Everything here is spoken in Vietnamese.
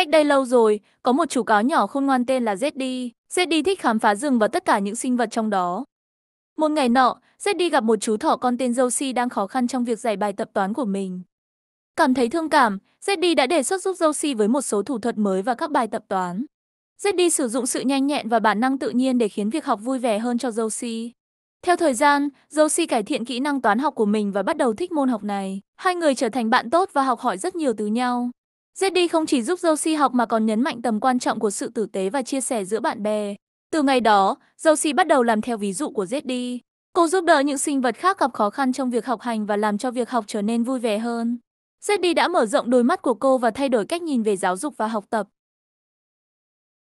Cách đây lâu rồi, có một chú cáo nhỏ khôn ngoan tên là Zeddy. Zeddy thích khám phá rừng và tất cả những sinh vật trong đó. Một ngày nọ, Zeddy gặp một chú thỏ con tên Josie đang khó khăn trong việc giải bài tập toán của mình. Cảm thấy thương cảm, Zeddy đã đề xuất giúp Josie với một số thủ thuật mới và các bài tập toán. Zeddy sử dụng sự nhanh nhẹn và bản năng tự nhiên để khiến việc học vui vẻ hơn cho Josie. Theo thời gian, Josie cải thiện kỹ năng toán học của mình và bắt đầu thích môn học này. Hai người trở thành bạn tốt và học hỏi rất nhiều từ nhau. ZD không chỉ giúp Josie học mà còn nhấn mạnh tầm quan trọng của sự tử tế và chia sẻ giữa bạn bè. Từ ngày đó, Josie bắt đầu làm theo ví dụ của ZD. Cô giúp đỡ những sinh vật khác gặp khó khăn trong việc học hành và làm cho việc học trở nên vui vẻ hơn. Zeddy đã mở rộng đôi mắt của cô và thay đổi cách nhìn về giáo dục và học tập.